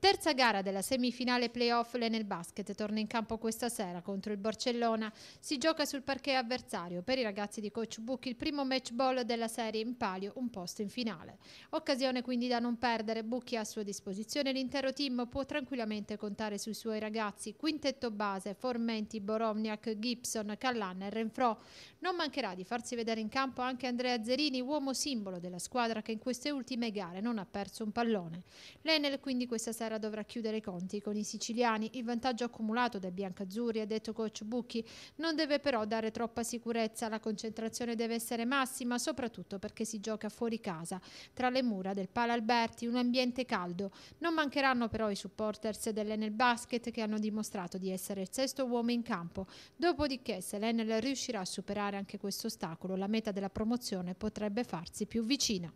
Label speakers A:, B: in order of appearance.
A: Terza gara della semifinale playoff l'Enel Basket torna in campo questa sera contro il Barcellona. Si gioca sul parquet avversario. Per i ragazzi di Coach Book il primo match ball della serie in palio, un posto in finale. Occasione quindi da non perdere. Bucchi ha a sua disposizione l'intero team, può tranquillamente contare sui suoi ragazzi. Quintetto base, Formenti, Boromniak, Gibson, Callan e Renfro. Non mancherà di farsi vedere in campo anche Andrea Zerini, uomo simbolo della squadra che in queste ultime gare non ha perso un pallone. L'Enel quindi questa sera Matera dovrà chiudere i conti con i siciliani. Il vantaggio accumulato dai biancazzurri, ha detto coach Bucchi, non deve però dare troppa sicurezza. La concentrazione deve essere massima, soprattutto perché si gioca fuori casa, tra le mura del Pala Alberti, un ambiente caldo. Non mancheranno però i supporters dell'Enel Basket che hanno dimostrato di essere il sesto uomo in campo. Dopodiché, se l'Enel riuscirà a superare anche questo ostacolo, la meta della promozione potrebbe farsi più vicina.